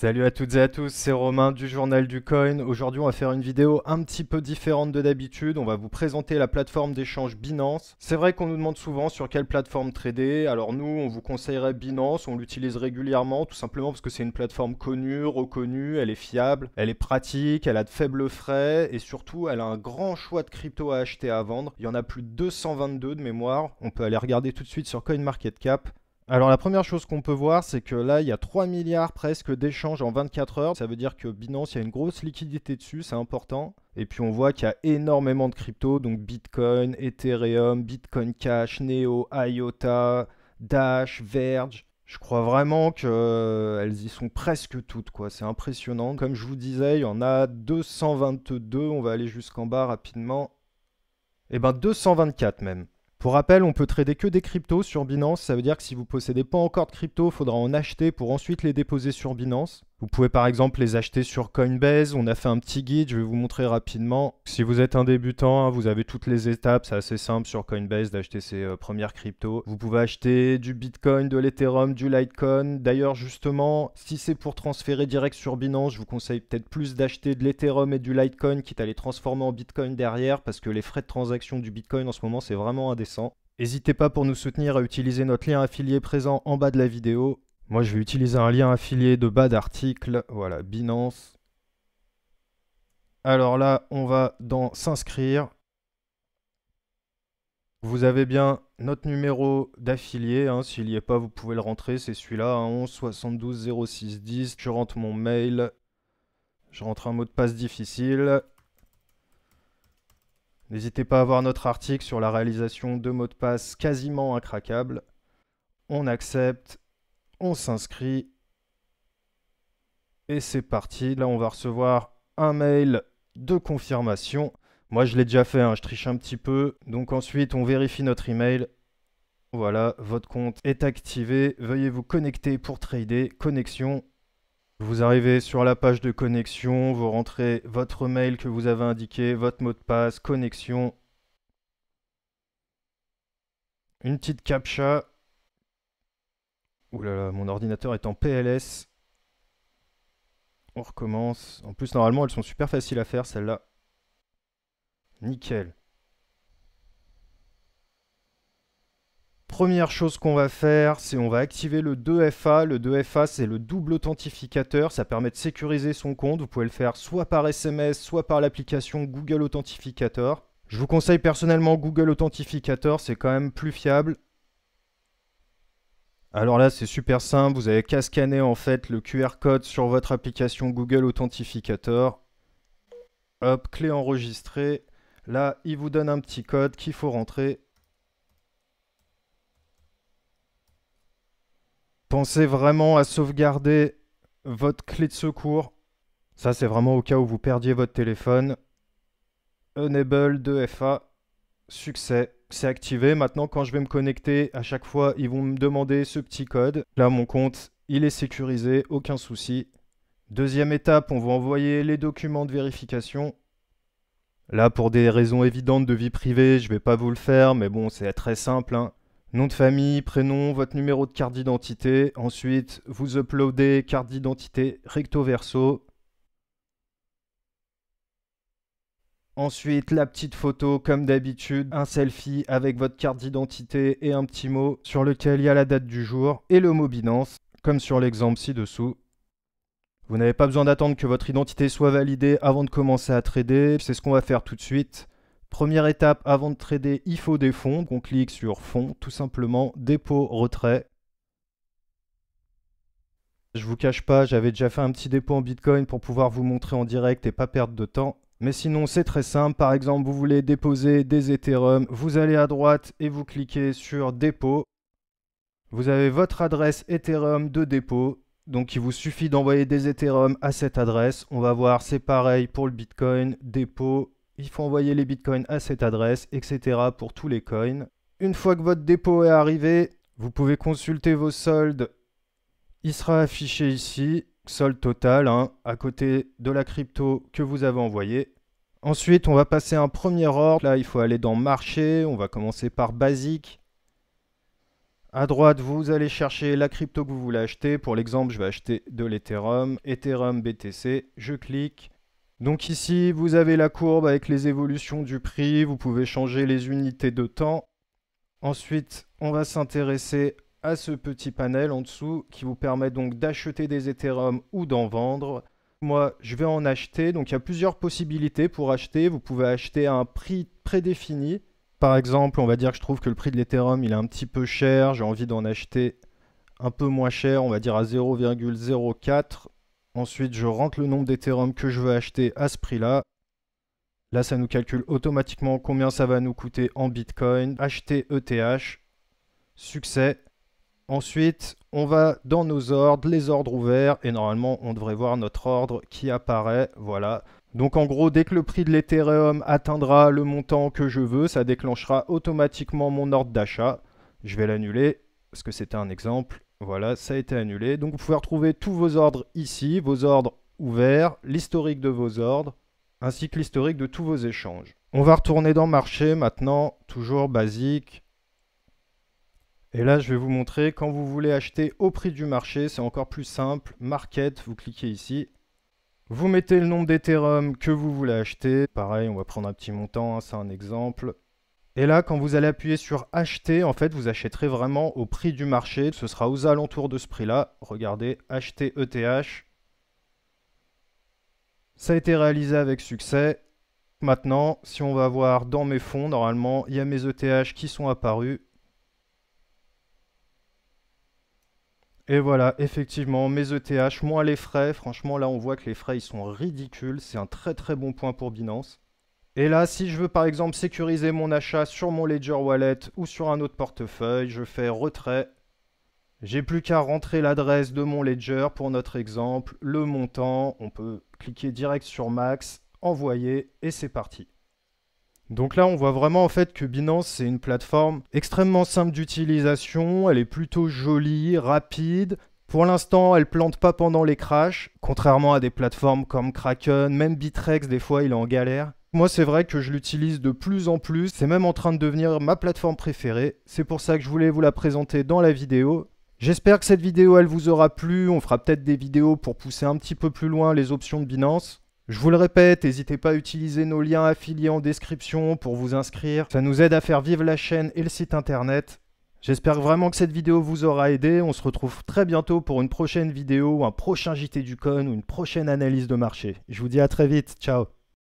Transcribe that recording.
Salut à toutes et à tous, c'est Romain du Journal du Coin. Aujourd'hui, on va faire une vidéo un petit peu différente de d'habitude. On va vous présenter la plateforme d'échange Binance. C'est vrai qu'on nous demande souvent sur quelle plateforme trader. Alors nous, on vous conseillerait Binance, on l'utilise régulièrement, tout simplement parce que c'est une plateforme connue, reconnue, elle est fiable, elle est pratique, elle a de faibles frais et surtout, elle a un grand choix de crypto à acheter à vendre. Il y en a plus de 222 de mémoire. On peut aller regarder tout de suite sur CoinMarketCap. Alors la première chose qu'on peut voir, c'est que là, il y a 3 milliards presque d'échanges en 24 heures. Ça veut dire que Binance, il y a une grosse liquidité dessus, c'est important. Et puis on voit qu'il y a énormément de cryptos, donc Bitcoin, Ethereum, Bitcoin Cash, Neo, IOTA, Dash, Verge. Je crois vraiment qu'elles euh, y sont presque toutes, quoi. C'est impressionnant. Comme je vous disais, il y en a 222, on va aller jusqu'en bas rapidement. Eh ben 224 même. Pour rappel, on peut trader que des cryptos sur Binance. Ça veut dire que si vous possédez pas encore de crypto, il faudra en acheter pour ensuite les déposer sur Binance. Vous pouvez par exemple les acheter sur Coinbase. On a fait un petit guide, je vais vous montrer rapidement. Si vous êtes un débutant, hein, vous avez toutes les étapes. C'est assez simple sur Coinbase d'acheter ses euh, premières cryptos. Vous pouvez acheter du Bitcoin, de l'Ethereum, du Litecoin. D'ailleurs, justement, si c'est pour transférer direct sur Binance, je vous conseille peut-être plus d'acheter de l'Ethereum et du Litecoin, quitte à les transformer en Bitcoin derrière, parce que les frais de transaction du Bitcoin en ce moment, c'est vraiment indécent. N'hésitez pas pour nous soutenir à utiliser notre lien affilié présent en bas de la vidéo. Moi, je vais utiliser un lien affilié de bas d'article. Voilà, Binance. Alors là, on va dans s'inscrire. Vous avez bien notre numéro d'affilié. Hein. S'il n'y est pas, vous pouvez le rentrer. C'est celui-là, 11 72 06 10. Je rentre mon mail. Je rentre un mot de passe difficile. N'hésitez pas à voir notre article sur la réalisation de mots de passe quasiment incraquables. On accepte on s'inscrit. Et c'est parti. Là, on va recevoir un mail de confirmation. Moi, je l'ai déjà fait, hein. je triche un petit peu. Donc ensuite, on vérifie notre email. Voilà, votre compte est activé. Veuillez vous connecter pour trader. Connexion. Vous arrivez sur la page de connexion, vous rentrez votre mail que vous avez indiqué, votre mot de passe, connexion. Une petite captcha Ouh là là, mon ordinateur est en PLS. On recommence. En plus, normalement, elles sont super faciles à faire, celles-là. Nickel. Première chose qu'on va faire, c'est on va activer le 2FA. Le 2FA, c'est le double authentificateur. Ça permet de sécuriser son compte. Vous pouvez le faire soit par SMS, soit par l'application Google Authentificator. Je vous conseille personnellement Google Authentificator, c'est quand même plus fiable. Alors là, c'est super simple. Vous avez qu'à scanner en fait le QR code sur votre application Google Authentificator. Hop, clé enregistrée. Là, il vous donne un petit code qu'il faut rentrer. Pensez vraiment à sauvegarder votre clé de secours. Ça, c'est vraiment au cas où vous perdiez votre téléphone. Enable 2FA. Succès c'est activé. Maintenant, quand je vais me connecter, à chaque fois, ils vont me demander ce petit code. Là, mon compte, il est sécurisé, aucun souci. Deuxième étape, on va envoyer les documents de vérification. Là, pour des raisons évidentes de vie privée, je ne vais pas vous le faire, mais bon, c'est très simple. Hein. Nom de famille, prénom, votre numéro de carte d'identité. Ensuite, vous uploadez carte d'identité recto verso. Ensuite, la petite photo, comme d'habitude, un selfie avec votre carte d'identité et un petit mot sur lequel il y a la date du jour et le mot Binance, comme sur l'exemple ci-dessous. Vous n'avez pas besoin d'attendre que votre identité soit validée avant de commencer à trader, c'est ce qu'on va faire tout de suite. Première étape, avant de trader, il faut des fonds. On clique sur fonds, tout simplement, dépôt, retrait. Je vous cache pas, j'avais déjà fait un petit dépôt en Bitcoin pour pouvoir vous montrer en direct et pas perdre de temps. Mais sinon, c'est très simple. Par exemple, vous voulez déposer des Ethereum, vous allez à droite et vous cliquez sur dépôt. Vous avez votre adresse Ethereum de dépôt. Donc il vous suffit d'envoyer des Ethereum à cette adresse. On va voir, c'est pareil pour le Bitcoin, dépôt. Il faut envoyer les Bitcoins à cette adresse, etc. pour tous les coins. Une fois que votre dépôt est arrivé, vous pouvez consulter vos soldes. Il sera affiché ici sol total hein, à côté de la crypto que vous avez envoyée. Ensuite, on va passer un premier ordre. Là, il faut aller dans marché. On va commencer par basique. À droite, vous allez chercher la crypto que vous voulez acheter. Pour l'exemple, je vais acheter de l'Ethereum, Ethereum BTC. Je clique. Donc ici, vous avez la courbe avec les évolutions du prix. Vous pouvez changer les unités de temps. Ensuite, on va s'intéresser ce petit panel en dessous qui vous permet donc d'acheter des Ethereum ou d'en vendre. Moi, je vais en acheter. Donc, il y a plusieurs possibilités pour acheter. Vous pouvez acheter à un prix prédéfini. Par exemple, on va dire que je trouve que le prix de l'Ethereum, il est un petit peu cher. J'ai envie d'en acheter un peu moins cher, on va dire à 0,04. Ensuite, je rentre le nombre d'Ethereum que je veux acheter à ce prix-là. Là, ça nous calcule automatiquement combien ça va nous coûter en Bitcoin. Acheter ETH. Succès. Ensuite, on va dans nos ordres, les ordres ouverts, et normalement, on devrait voir notre ordre qui apparaît, voilà. Donc en gros, dès que le prix de l'Ethereum atteindra le montant que je veux, ça déclenchera automatiquement mon ordre d'achat. Je vais l'annuler, parce que c'était un exemple. Voilà, ça a été annulé. Donc vous pouvez retrouver tous vos ordres ici, vos ordres ouverts, l'historique de vos ordres, ainsi que l'historique de tous vos échanges. On va retourner dans marché maintenant, toujours basique. Et là, je vais vous montrer, quand vous voulez acheter au prix du marché, c'est encore plus simple. Market, vous cliquez ici. Vous mettez le nombre d'Ethereum que vous voulez acheter. Pareil, on va prendre un petit montant, hein, c'est un exemple. Et là, quand vous allez appuyer sur acheter, en fait, vous achèterez vraiment au prix du marché. Ce sera aux alentours de ce prix-là. Regardez, acheter ETH. Ça a été réalisé avec succès. Maintenant, si on va voir dans mes fonds, normalement, il y a mes ETH qui sont apparus. Et voilà, effectivement, mes ETH, moins les frais. Franchement, là, on voit que les frais, ils sont ridicules. C'est un très très bon point pour Binance. Et là, si je veux par exemple sécuriser mon achat sur mon Ledger Wallet ou sur un autre portefeuille, je fais retrait. J'ai plus qu'à rentrer l'adresse de mon Ledger pour notre exemple, le montant, on peut cliquer direct sur Max, envoyer et c'est parti. Donc là, on voit vraiment en fait que Binance, c'est une plateforme extrêmement simple d'utilisation, elle est plutôt jolie, rapide. Pour l'instant, elle plante pas pendant les crashs, contrairement à des plateformes comme Kraken, même Bitrex, des fois, il est en galère. Moi, c'est vrai que je l'utilise de plus en plus, c'est même en train de devenir ma plateforme préférée. C'est pour ça que je voulais vous la présenter dans la vidéo. J'espère que cette vidéo, elle vous aura plu. On fera peut-être des vidéos pour pousser un petit peu plus loin les options de Binance. Je vous le répète, n'hésitez pas à utiliser nos liens affiliés en description pour vous inscrire. Ça nous aide à faire vivre la chaîne et le site internet. J'espère vraiment que cette vidéo vous aura aidé. On se retrouve très bientôt pour une prochaine vidéo, un prochain JT du Con ou une prochaine analyse de marché. Je vous dis à très vite. Ciao